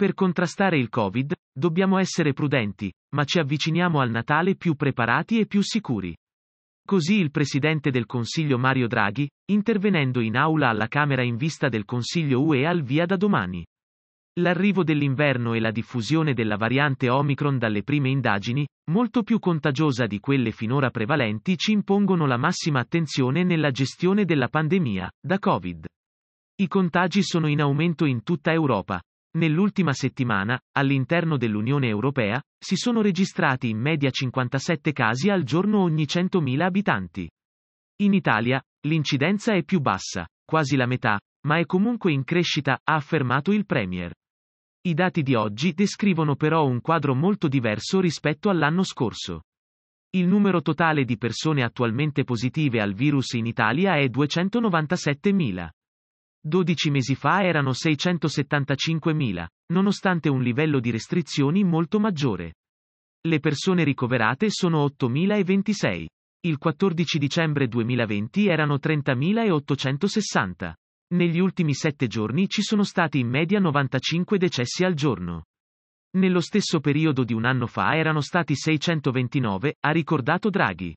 Per contrastare il Covid, dobbiamo essere prudenti, ma ci avviciniamo al Natale più preparati e più sicuri. Così il Presidente del Consiglio Mario Draghi, intervenendo in aula alla Camera in vista del Consiglio UE al via da domani. L'arrivo dell'inverno e la diffusione della variante Omicron dalle prime indagini, molto più contagiosa di quelle finora prevalenti, ci impongono la massima attenzione nella gestione della pandemia, da Covid. I contagi sono in aumento in tutta Europa, Nell'ultima settimana, all'interno dell'Unione Europea, si sono registrati in media 57 casi al giorno ogni 100.000 abitanti. In Italia, l'incidenza è più bassa, quasi la metà, ma è comunque in crescita, ha affermato il Premier. I dati di oggi descrivono però un quadro molto diverso rispetto all'anno scorso. Il numero totale di persone attualmente positive al virus in Italia è 297.000. 12 mesi fa erano 675.000, nonostante un livello di restrizioni molto maggiore. Le persone ricoverate sono 8.026. Il 14 dicembre 2020 erano 30.860. Negli ultimi 7 giorni ci sono stati in media 95 decessi al giorno. Nello stesso periodo di un anno fa erano stati 629, ha ricordato Draghi.